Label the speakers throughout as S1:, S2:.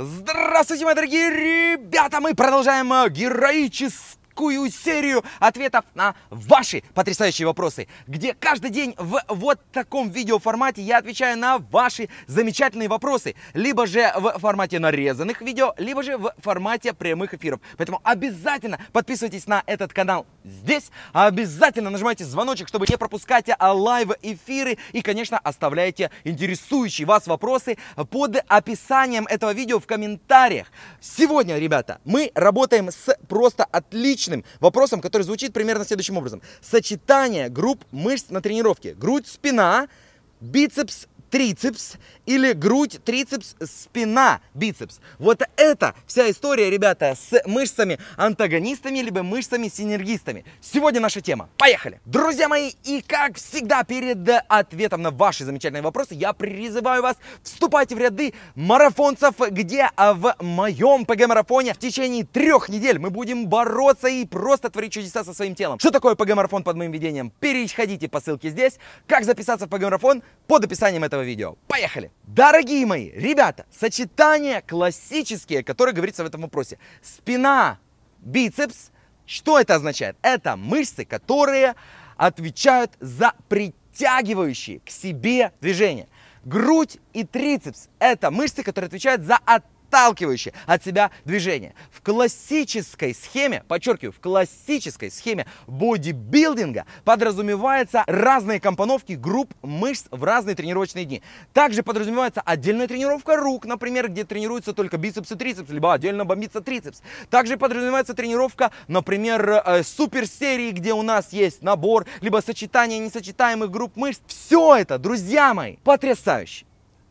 S1: Здравствуйте, мои дорогие ребята! Мы продолжаем э, героически такую серию ответов на ваши потрясающие вопросы, где каждый день в вот таком видеоформате я отвечаю на ваши замечательные вопросы, либо же в формате нарезанных видео, либо же в формате прямых эфиров. Поэтому обязательно подписывайтесь на этот канал здесь, обязательно нажимайте звоночек, чтобы не пропускать лайв-эфиры и, конечно, оставляйте интересующие вас вопросы под описанием этого видео в комментариях. Сегодня, ребята, мы работаем с просто отличным обычным вопросом, который звучит примерно следующим образом. Сочетание групп мышц на тренировке. Грудь, спина, бицепс, трицепс или грудь, трицепс, спина, бицепс. Вот это вся история, ребята, с мышцами-антагонистами, либо мышцами-синергистами. Сегодня наша тема. Поехали! Друзья мои, и как всегда, перед ответом на ваши замечательные вопросы, я призываю вас вступать в ряды марафонцев, где в моем ПГ-марафоне в течение трех недель мы будем бороться и просто творить чудеса со своим телом. Что такое ПГ-марафон под моим видением? Переходите по ссылке здесь. Как записаться в ПГ-марафон? Под описанием этого этого видео. Поехали! Дорогие мои, ребята, сочетание классические, которое говорится в этом вопросе. Спина, бицепс. Что это означает? Это мышцы, которые отвечают за притягивающие к себе движения. Грудь и трицепс – это мышцы, которые отвечают за отталкивание отталкивающее от себя движение. В классической схеме, подчеркиваю, в классической схеме бодибилдинга подразумеваются разные компоновки групп мышц в разные тренировочные дни. Также подразумевается отдельная тренировка рук, например, где тренируются только бицепс и трицепс, либо отдельно бомбится трицепс. Также подразумевается тренировка, например, э, суперсерии, где у нас есть набор, либо сочетание несочетаемых групп мышц. Все это, друзья мои, потрясающе.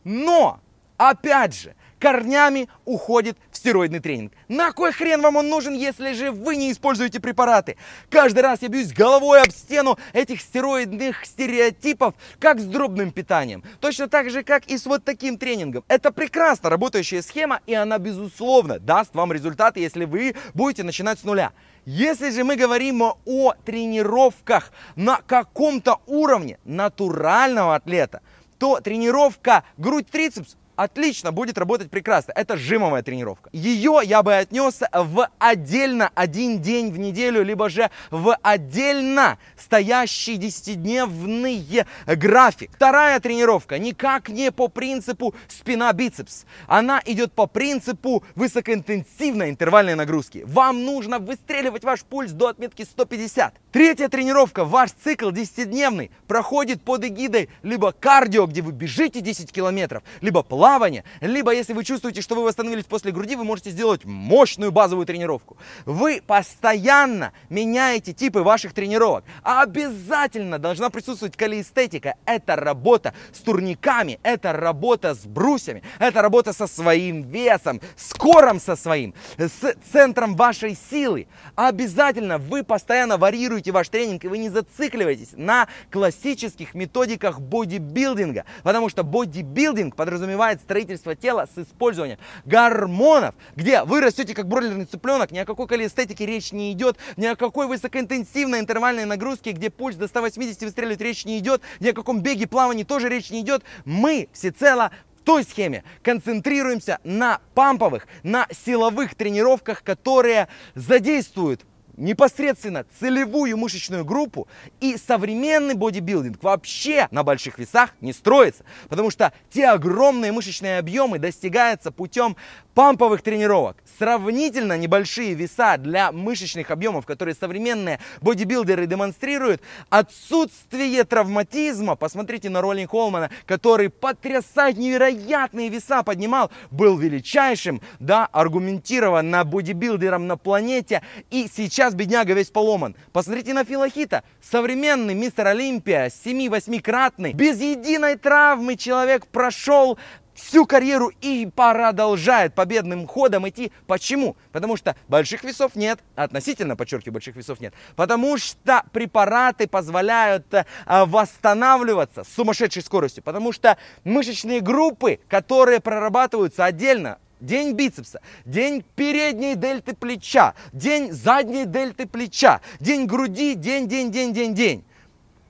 S1: Но, опять же, корнями уходит в стероидный тренинг. На кой хрен вам он нужен, если же вы не используете препараты? Каждый раз я бьюсь головой об стену этих стероидных стереотипов, как с дробным питанием. Точно так же, как и с вот таким тренингом. Это прекрасно работающая схема, и она, безусловно, даст вам результаты, если вы будете начинать с нуля. Если же мы говорим о тренировках на каком-то уровне натурального атлета, то тренировка грудь-трицепс Отлично, будет работать прекрасно. Это жимовая тренировка. Ее я бы отнес в отдельно один день в неделю, либо же в отдельно стоящий 10-дневный график. Вторая тренировка никак не по принципу спина-бицепс. Она идет по принципу высокоинтенсивной интервальной нагрузки. Вам нужно выстреливать ваш пульс до отметки 150. Третья тренировка, ваш цикл 10-дневный, проходит под эгидой либо кардио, где вы бежите 10 километров, либо плаваете плавания, либо если вы чувствуете, что вы восстановились после груди, вы можете сделать мощную базовую тренировку. Вы постоянно меняете типы ваших тренировок. А обязательно должна присутствовать калиэстетика. Это работа с турниками, это работа с брусьями, это работа со своим весом, с кором со своим, с центром вашей силы. Обязательно вы постоянно варьируете ваш тренинг, и вы не зацикливаетесь на классических методиках бодибилдинга, потому что бодибилдинг подразумевает начинает строительство тела с использованием гормонов, где вы растете как бройлерный цыпленок, ни о какой калиэстетике речь не идет, ни о какой высокоинтенсивной интервальной нагрузке, где пульс до 180 выстреливает речь не идет, ни о каком беге, плавании тоже речь не идет. Мы всецело той схеме концентрируемся на памповых, на силовых тренировках, которые задействуют непосредственно целевую мышечную группу. И современный бодибилдинг вообще на больших весах не строится, потому что те огромные мышечные объемы достигаются путем памповых тренировок. Сравнительно небольшие веса для мышечных объемов, которые современные бодибилдеры демонстрируют, отсутствие травматизма, посмотрите на ролик Холмана, который потрясает невероятные веса поднимал, был величайшим, да, аргументированно бодибилдером на планете, и сейчас бедняга весь поломан. Посмотрите на Фила Хита, современный мистер Олимпия, 7-8-кратный, без единой травмы человек прошел всю карьеру и продолжает победным ходом идти. Почему? Потому что больших весов нет, относительно, подчеркиваю, больших весов нет, потому что препараты позволяют э, восстанавливаться с сумасшедшей скоростью, потому что мышечные группы, которые прорабатываются отдельно, день бицепса, день передней дельты плеча, день задней дельты плеча, день груди, день, день, день, день, день.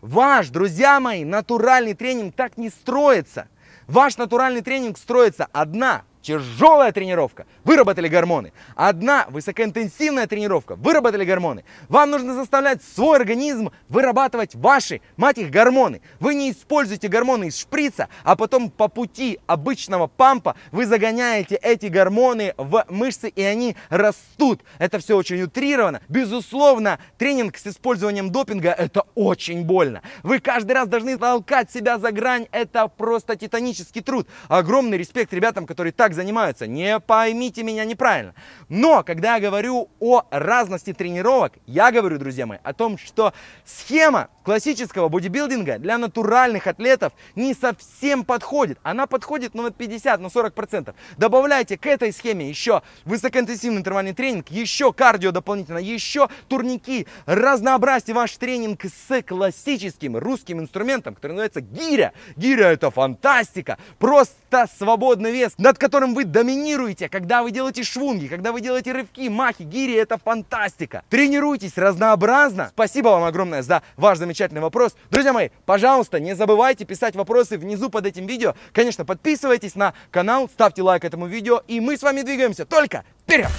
S1: Ваш, друзья мои, натуральный тренинг так не строится – Ваш натуральный тренинг строится одна тяжелая тренировка, выработали гормоны. Одна высокоинтенсивная тренировка, выработали гормоны. Вам нужно заставлять свой организм вырабатывать ваши, мать их, гормоны. Вы не используете гормоны из шприца, а потом по пути обычного пампа вы загоняете эти гормоны в мышцы и они растут. Это все очень утрировано. Безусловно, тренинг с использованием допинга это очень больно. Вы каждый раз должны толкать себя за грань. Это просто титанический труд. Огромный респект ребятам, которые так занимаются. Не поймите меня неправильно. Но когда я говорю о разности тренировок, я говорю, друзья мои, о том, что схема классического бодибилдинга для натуральных атлетов не совсем подходит. Она подходит ну, на 50, на 40%. Добавляйте к этой схеме еще высокоинтенсивный интервальный тренинг, еще кардио дополнительно, еще турники. Разнообразьте ваш тренинг с классическим русским инструментом, который называется гиря. Гиря это фантастика, просто свободный вес, над которым которым вы доминируете, когда вы делаете швунги, когда вы делаете рывки, махи, гири, это фантастика. Тренируйтесь разнообразно. Спасибо вам огромное за ваш замечательный вопрос. Друзья мои, пожалуйста, не забывайте писать вопросы внизу под этим видео. Конечно, подписывайтесь на канал, ставьте лайк этому видео, и мы с вами двигаемся только вперед!